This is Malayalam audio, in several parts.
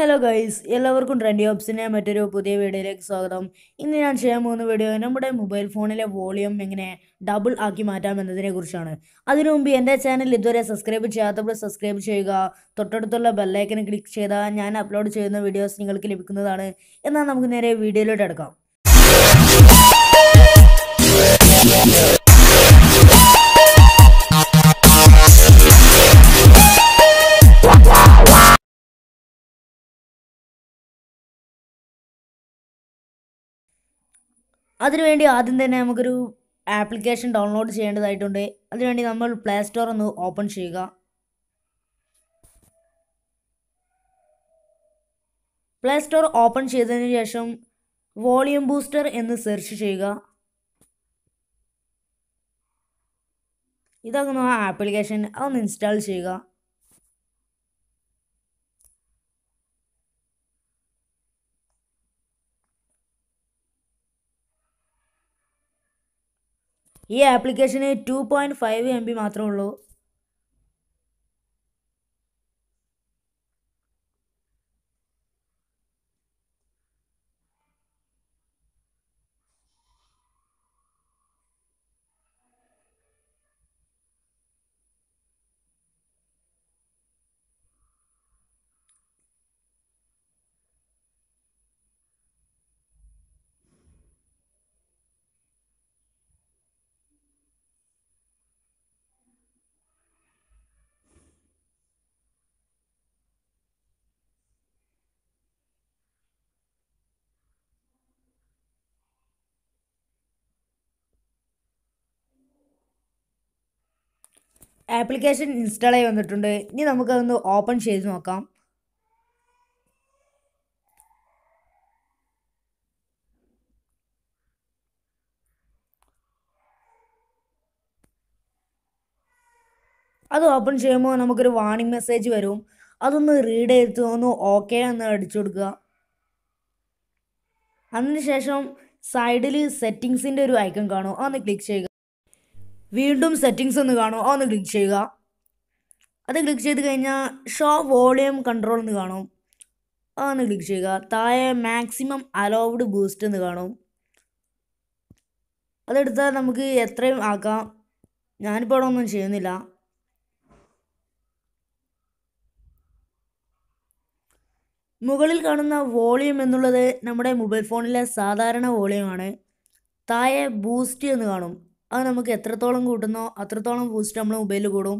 ഹലോ ഗൈസ് എല്ലാവർക്കും ട്രെൻഡി ഓപ്സിൻ്റെ മറ്റൊരു പുതിയ വീഡിയോയിലേക്ക് സ്വാഗതം ഇന്ന് ഞാൻ ചെയ്യാൻ പോകുന്ന വീഡിയോ നമ്മുടെ മൊബൈൽ ഫോണിലെ വോളിയം എങ്ങനെ ഡബിൾ ആക്കി മാറ്റാം എന്നതിനെ കുറിച്ചാണ് അതിനു മുമ്പ് എൻ്റെ ചാനൽ ഇതുവരെ സബ്സ്ക്രൈബ് ചെയ്യാത്തപ്പോൾ സബ്സ്ക്രൈബ് ചെയ്യുക തൊട്ടടുത്തുള്ള ബെല്ലൈക്കന് ക്ലിക്ക് ചെയ്താൽ ഞാൻ അപ്ലോഡ് ചെയ്യുന്ന വീഡിയോസ് നിങ്ങൾക്ക് ലഭിക്കുന്നതാണ് എന്നാൽ നമുക്ക് നേരെ വീഡിയോയിലോട്ട് അടക്കാം അതിനുവേണ്ടി ആദ്യം തന്നെ നമുക്കൊരു ആപ്ലിക്കേഷൻ ഡൗൺലോഡ് ചെയ്യേണ്ടതായിട്ടുണ്ട് അതിനുവേണ്ടി നമ്മൾ പ്ലേ സ്റ്റോർ ഒന്ന് ഓപ്പൺ ചെയ്യുക പ്ലേ സ്റ്റോർ ഓപ്പൺ ചെയ്തതിന് ശേഷം വോളിയം ബൂസ്റ്റർ എന്ന് സെർച്ച് ചെയ്യുക ഇതാകുന്നു ആ ആപ്ലിക്കേഷൻ അതൊന്ന് ഇൻസ്റ്റാൾ ചെയ്യുക ഈ ആപ്ലിക്കേഷന് two point five M B മാത്രമേ ഉള്ളൂ ആപ്ലിക്കേഷൻ ഇൻസ്റ്റാൾ ചെയ്ത് വന്നിട്ടുണ്ട് ഇനി നമുക്കതൊന്ന് ഓപ്പൺ ചെയ്ത് നോക്കാം അത് ഓപ്പൺ ചെയ്യുമ്പോൾ നമുക്കൊരു വാണിംഗ് മെസ്സേജ് വരും അതൊന്ന് റീഡ് ചെയ്ത് ഒന്ന് ഓക്കെ എന്ന് അടിച്ചു കൊടുക്കുക അതിനുശേഷം സൈഡിൽ സെറ്റിങ്സിൻ്റെ ഒരു ഐക്കൺ കാണും അതൊന്ന് ക്ലിക്ക് ചെയ്യുക വീണ്ടും സെറ്റിങ്സ് ഒന്ന് കാണും ഒന്ന് ക്ലിക്ക് ചെയ്യുക അത് ക്ലിക്ക് ചെയ്ത് കഴിഞ്ഞാൽ ഷോ വോളിയം കൺട്രോൾ എന്ന് കാണും അതൊന്ന് ക്ലിക്ക് ചെയ്യുക താഴെ മാക്സിമം അലൗഡ് ബൂസ്റ്റ് എന്ന് കാണും അതെടുത്താൽ നമുക്ക് എത്രയും ആക്കാം ഞാനിപ്പോൾ അവിടെ ഒന്നും ചെയ്യുന്നില്ല മുകളിൽ കാണുന്ന വോളിയം എന്നുള്ളത് നമ്മുടെ മൊബൈൽ ഫോണിലെ സാധാരണ വോളിയമാണ് താഴെ ബൂസ്റ്റ് എന്ന് കാണും അത് നമുക്ക് എത്രത്തോളം കൂട്ടുന്നോ അത്രത്തോളം ബൂസ്റ്റ് നമ്മൾ മൊബൈലിൽ കൂടും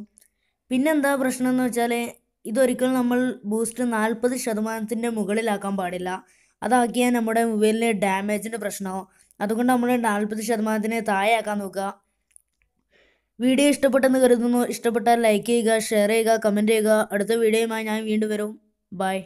പിന്നെന്താ പ്രശ്നം എന്ന് വെച്ചാൽ ഇതൊരിക്കലും നമ്മൾ ബൂസ്റ്റ് നാൽപ്പത് ശതമാനത്തിൻ്റെ മുകളിലാക്കാൻ പാടില്ല അതാക്കിയാൽ നമ്മുടെ മൊബൈലിന് ഡാമേജിൻ്റെ പ്രശ്നമോ അതുകൊണ്ട് നമ്മൾ നാൽപ്പത് ശതമാനത്തിനെ താഴെയാക്കാൻ നോക്കുക വീഡിയോ ഇഷ്ടപ്പെട്ടെന്ന് കരുതുന്നു ഇഷ്ടപ്പെട്ടാൽ ലൈക്ക് ചെയ്യുക ഷെയർ ചെയ്യുക കമൻറ്റ് ചെയ്യുക അടുത്ത വീഡിയോയുമായി ഞാൻ വീണ്ടും വരും ബൈ